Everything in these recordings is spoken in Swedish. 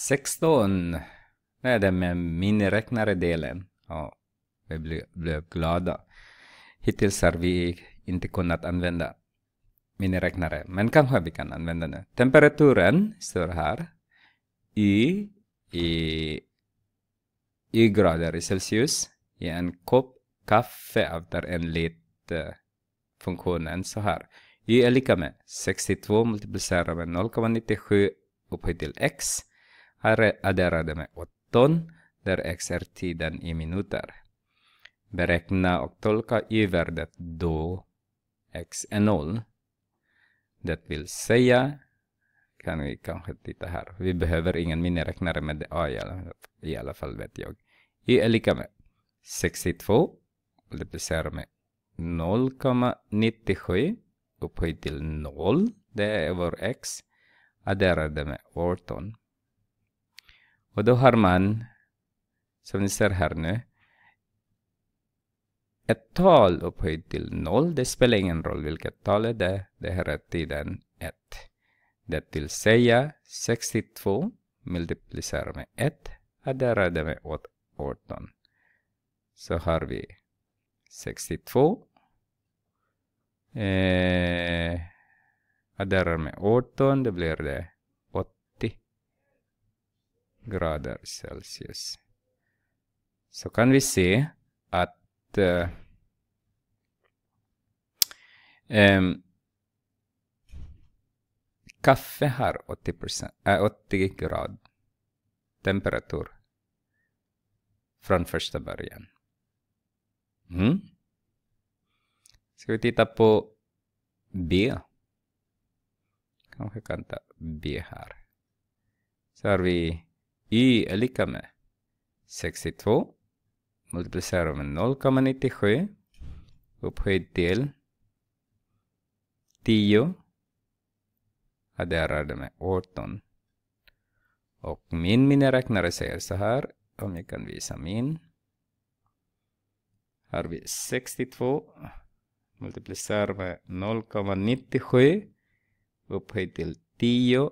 16. Det är det med miniräknare-delen. Ja, vi blev, blev glada. Hittills har vi inte kunnat använda miniräknare, men kanske vi kan använda nu. Temperaturen står här. Y i, y grader i Celsius. I en kopp kaffe efter enligt uh, funktionen så här. Y är lika med 62 multiplicerat med 0,97 upphöjt till x här adderar adderade med åtton, där x är tiden i minuter. Beräkna och tolka y-värdet då x är noll. Det vill säga, kan vi kanske titta här, vi behöver ingen miniräknare med a ah, i alla fall vet jag. y är lika med 62, multiplicerar med 0,97 upphöjt till 0, det är vår x, adderar det med 18. Och då har man, som ni ser här nu, ett tal upphöjt till noll. Det spelar ingen roll vilket tal är det. Det här är tiden 1. Det vill säga 62 multiplicerar med 1 det med 18. Så har vi 62 eh, adderar med 18, det blir det grader Celsius. Så kan vi se att eh, eh, kaffe har 80, äh, 80 grad temperatur från första början. Mm. Ska vi titta på B. Kanske kan ta B här. Så har vi i är lika med 62 multiplicerar med 0,97 upphöjt till 10 adderade med 18. Och min miniräknare säger så här, om jag kan visa min. Här har vi 62 multiplicerar med 0,97 upphöjt till 10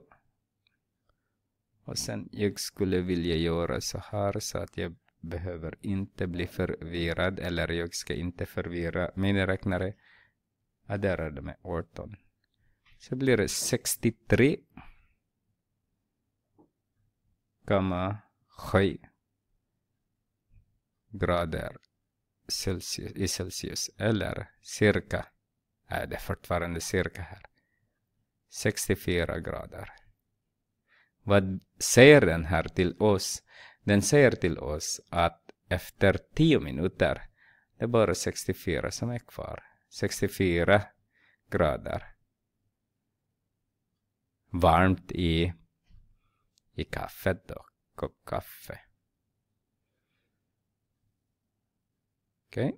och sen jag skulle vilja göra så här så att jag behöver inte bli förvirrad eller jag ska inte förvirra min räknare. Ja, där är det med 18. Så blir det 63 komma 7 grader Celsius, i Celsius eller cirka, är det fortfarande cirka här, 64 grader. Vad säger den här till oss? Den säger till oss att efter 10 minuter, det är bara 64 som är kvar. 64 grader. Varmt i, i kaffet då, kopp kaffe. Okay.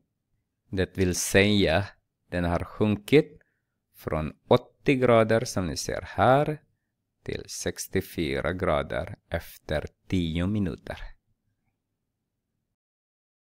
Det vill säga, den har sjunkit från 80 grader som ni ser här till 64 grader efter 10 minuter.